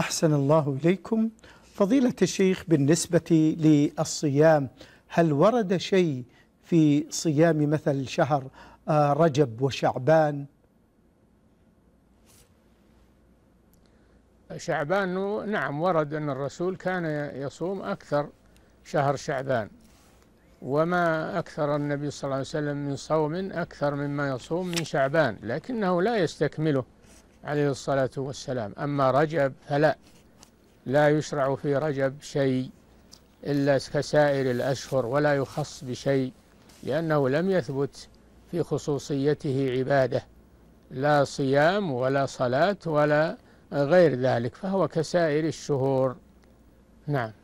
أحسن الله إليكم فضيلة الشيخ بالنسبة للصيام هل ورد شيء في صيام مثل شهر آه، رجب وشعبان شعبان نعم ورد أن الرسول كان يصوم أكثر شهر شعبان وما أكثر النبي صلى الله عليه وسلم من صوم أكثر مما يصوم من شعبان لكنه لا يستكمله عليه الصلاة والسلام أما رجب فلا لا يشرع في رجب شيء إلا كسائر الأشهر ولا يخص بشيء لأنه لم يثبت في خصوصيته عبادة لا صيام ولا صلاة ولا غير ذلك فهو كسائر الشهور نعم